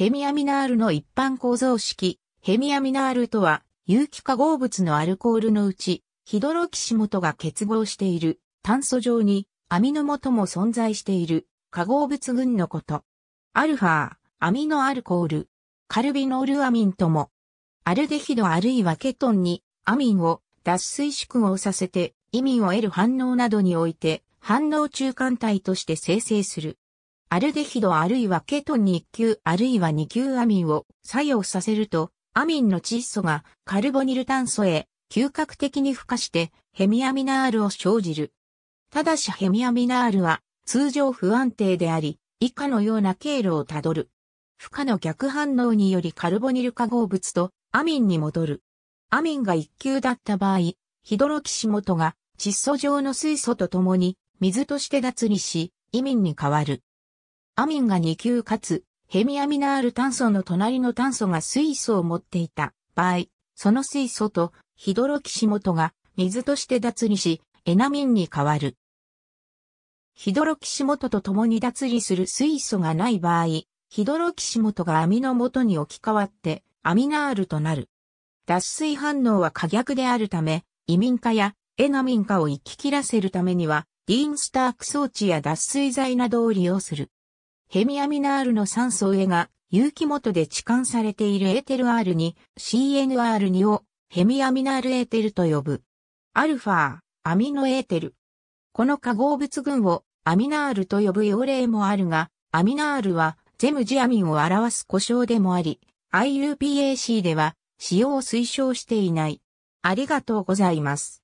ヘミアミナールの一般構造式、ヘミアミナールとは、有機化合物のアルコールのうち、ヒドロキシ元が結合している、炭素上に、アミノ元も存在している、化合物群のこと。アルファ、アミノアルコール、カルビノールアミンとも、アルデヒドあるいはケトンに、アミンを脱水縮合させて、意味を得る反応などにおいて、反応中間体として生成する。アルデヒドあるいはケトン1級あるいは2級アミンを作用させると、アミンの窒素がカルボニル炭素へ嗅覚的に付加してヘミアミナールを生じる。ただしヘミアミナールは通常不安定であり、以下のような経路をたどる。負荷の逆反応によりカルボニル化合物とアミンに戻る。アミンが1級だった場合、ヒドロキシモトが窒素状の水素と共に水として脱離し、イミンに変わる。アミンが2級かつ、ヘミアミナール炭素の隣の炭素が水素を持っていた場合、その水素とヒドロキシモトが水として脱離し、エナミンに変わる。ヒドロキシモトと共に脱離する水素がない場合、ヒドロキシモトがアミの元に置き換わって、アミナールとなる。脱水反応は可逆であるため、移民化やエナミン化を行き切らせるためには、ディーンスターク装置や脱水剤などを利用する。ヘミアミナールの酸素上が有機元で置換されているエーテル R に CNR2 をヘミアミナールエーテルと呼ぶ。アルファ、アミノエーテル。この化合物群をアミナールと呼ぶ用例もあるが、アミナールはゼムジアミンを表す故障でもあり、IUPAC では使用を推奨していない。ありがとうございます。